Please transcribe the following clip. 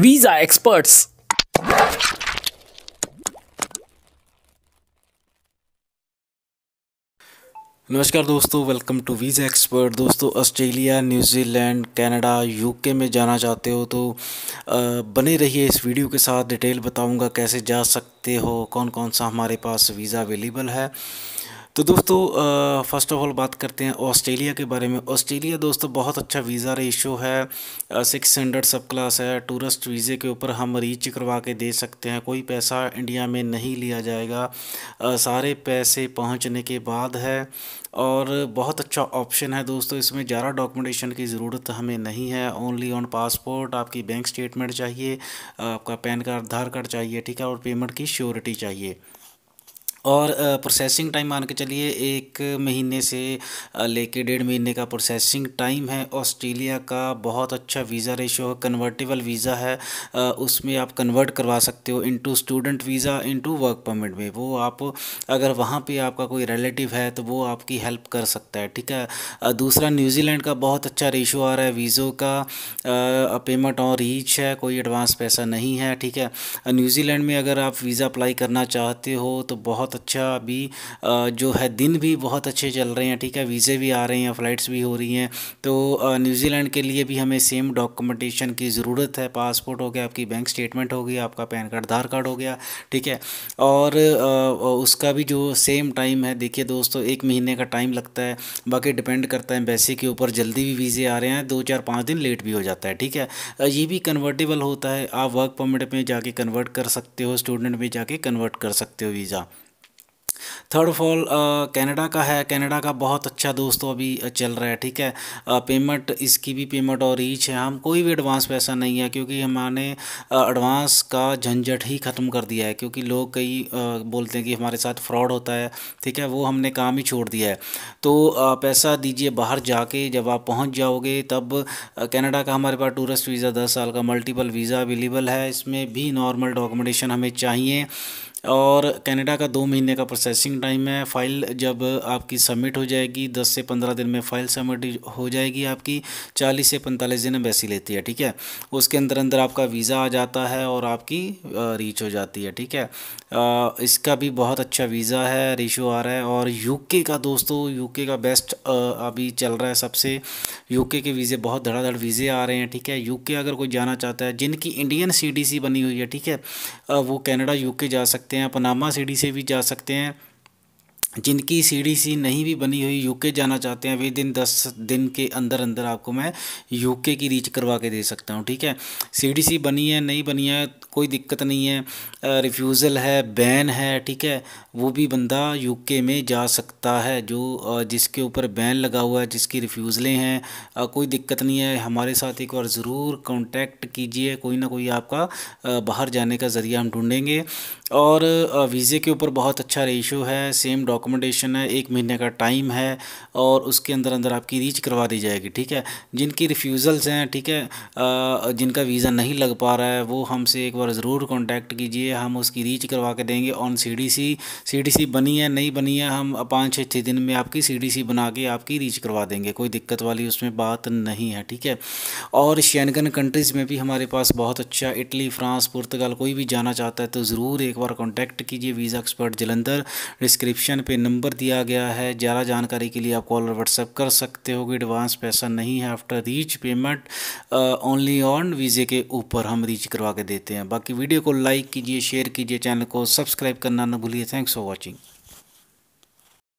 visa experts नमस्कार दोस्तों welcome to visa expert दोस्तों ऑस्ट्रेलिया न्यूजीलैंड कनाडा यूके में जाना चाहते हो तो बने रहिए इस वीडियो के साथ डिटेल बताऊंगा कैसे जा सकते हो कौन कौन सा हमारे पास वीज़ा अवेलेबल है तो दोस्तों फर्स्ट ऑफ ऑल बात करते हैं ऑस्ट्रेलिया के बारे में ऑस्ट्रेलिया दोस्तों बहुत अच्छा वीज़ा रेशो है सिक्स हंड्रेड सब क्लास है टूरिस्ट वीज़े के ऊपर हम रीच करवा के दे सकते हैं कोई पैसा इंडिया में नहीं लिया जाएगा आ, सारे पैसे पहुंचने के बाद है और बहुत अच्छा ऑप्शन है दोस्तों इसमें ज़्यादा डॉक्यूमेंटेशन की ज़रूरत हमें नहीं है ओनली ऑन पासपोर्ट आपकी बैंक स्टेटमेंट चाहिए आपका पैन कार्ड आधार कार्ड चाहिए ठीक है और पेमेंट की श्योरिटी चाहिए और प्रोसेसिंग टाइम मान के चलिए एक महीने से लेके डेढ़ महीने का प्रोसेसिंग टाइम है ऑस्ट्रेलिया का बहुत अच्छा वीज़ा रेशो है कन्वर्टेबल वीज़ा है उसमें आप कन्वर्ट करवा सकते हो into student visa into work permit में वो आप अगर वहाँ पे आपका कोई रिलेटिव है तो वो आपकी हेल्प कर सकता है ठीक है दूसरा न्यूजीलैंड का बहुत अच्छा रेशो आ रहा है वीज़ों का पेमेंट और रीच है कोई एडवांस पैसा नहीं है ठीक है न्यूजीलैंड में अगर आप वीज़ा अप्लाई करना चाहते हो तो बहुत बहुत अच्छा अभी जो है दिन भी बहुत अच्छे चल रहे हैं ठीक है वीज़े भी आ रहे हैं फ़्लाइट्स भी हो रही हैं तो न्यूजीलैंड के लिए भी हमें सेम डॉक्यूमेंटेशन की ज़रूरत है पासपोर्ट हो गया आपकी बैंक स्टेटमेंट हो गई आपका पैन कार्ड आधार कार्ड हो गया ठीक है और उसका भी जो सेम टाइम है देखिए दोस्तों एक महीने का टाइम लगता है बाकी डिपेंड करता है बैसे के ऊपर जल्दी भी वीज़े आ रहे हैं दो चार पाँच दिन लेट भी हो जाता है ठीक है ये भी कन्वर्टेबल होता है आप वर्क परमिट में जाके कन्वर्ट कर सकते हो स्टूडेंट में जाके कन्वर्ट कर सकते हो visa third of all Canada का है कनाडा का बहुत अच्छा दोस्तों अभी uh, चल रहा है ठीक है पेमेंट uh, इसकी भी पेमेंट और रीच है हम कोई भी एडवांस पैसा नहीं है क्योंकि हमारे एडवांस uh, का झंझट ही ख़त्म कर दिया है क्योंकि लोग कई बोलते हैं कि हमारे साथ फ्रॉड होता है ठीक है वो हमने काम ही छोड़ दिया है तो पैसा दीजिए बाहर जाके जब आप पहुँच जाओगे तब कनाडा का हमारे पास टूरिस्ट वीज़ा दस साल का मल्टीपल वीज़ा अवेलेबल है इसमें भी नॉर्मल डॉक्यूमेंटेशन हमें चाहिए और कनाडा का दो महीने का प्रोसेसिंग टाइम है फाइल जब आपकी सबमिट हो जाएगी दस से पंद्रह दिन में फाइल सबमिट हो जाएगी आपकी चालीस से पैंतालीस दिन वैसी लेती है ठीक है उसके अंदर अंदर आपका वीज़ा आ जाता है और आपकी रीच हो जाती है ठीक है आ, इसका भी बहुत अच्छा वीज़ा है रीशो आ रहा है और यूके का दोस्तों यूके का बेस्ट अभी चल रहा है सबसे यूके के वीज़े बहुत धड़ाधड़ वीज़े आ रहे हैं ठीक है यूके अगर कोई जाना चाहता है जिनकी इंडियन सीडीसी बनी हुई है ठीक है वो कनाडा यूके जा सकते सकते हैं पनामा सीढ़ी से भी जा सकते हैं जिनकी सी डी सी नहीं भी बनी हुई यूके जाना चाहते हैं वे दिन दस दिन के अंदर अंदर आपको मैं यूके की रीच करवा के दे सकता हूँ ठीक है सी डी सी बनी है नहीं बनी है कोई दिक्कत नहीं है रिफ्यूज़ल है बैन है ठीक है वो भी बंदा यूके में जा सकता है जो जिसके ऊपर बैन लगा हुआ है जिसकी रिफ्यूज़लें हैं कोई दिक्कत नहीं है हमारे साथ एक बार ज़रूर कॉन्टैक्ट कीजिए कोई ना कोई आपका बाहर जाने का ज़रिया हम ढूँढेंगे और वीज़े के ऊपर बहुत अच्छा रेशो है सेम डॉक्टर अकोमोडेशन है एक महीने का टाइम है और उसके अंदर अंदर आपकी रीच करवा दी जाएगी ठीक है जिनकी रिफ्यूज़ल्स हैं ठीक है जिनका वीज़ा नहीं लग पा रहा है वो हमसे एक बार ज़रूर कॉन्टैक्ट कीजिए हम उसकी रीच करवा के देंगे on C D C C D C बनी है नहीं बनी है हम पाँच छः छः दिन में आपकी सी डी सी बना के आपकी रीच करवा देंगे कोई दिक्कत वाली उसमें बात नहीं है ठीक है और शैनगन कंट्रीज़ में भी हमारे पास बहुत अच्छा इटली फ्रांस पुर्तगाल कोई भी जाना चाहता है तो ज़रूर एक बार कॉन्टैक्ट कीजिए वीज़ा एक्सपर्ट जलंधर डिस्क्रिप्शन पर पे नंबर दिया गया है ज़्यादा जानकारी के लिए आप कॉल और व्हाट्सएप कर सकते हो कि एडवांस पैसा नहीं है after reach payment only on वीज़े के ऊपर हम रीच करवा के देते हैं बाकी वीडियो को लाइक कीजिए शेयर कीजिए चैनल को सब्सक्राइब करना ना भूलिए थैंक्स फॉर वॉचिंग